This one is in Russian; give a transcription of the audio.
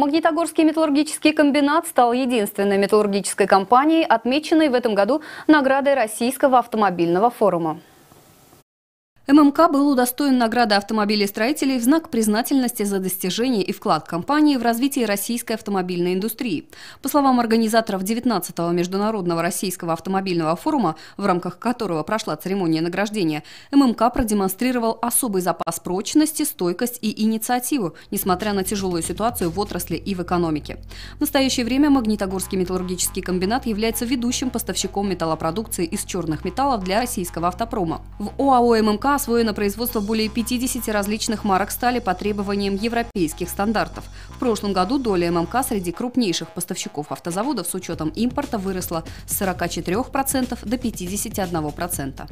Магнитогорский металлургический комбинат стал единственной металлургической компанией, отмеченной в этом году наградой Российского автомобильного форума. ММК был удостоен награды автомобилестроителей в знак признательности за достижения и вклад компании в развитие российской автомобильной индустрии. По словам организаторов 19-го Международного российского автомобильного форума, в рамках которого прошла церемония награждения, ММК продемонстрировал особый запас прочности, стойкость и инициативу, несмотря на тяжелую ситуацию в отрасли и в экономике. В настоящее время Магнитогорский металлургический комбинат является ведущим поставщиком металлопродукции из черных металлов для российского автопрома. В ОАО ММК пока освоено производство более 50 различных марок стали по требованиям европейских стандартов. В прошлом году доля ММК среди крупнейших поставщиков автозаводов с учетом импорта выросла с 44% до 51%.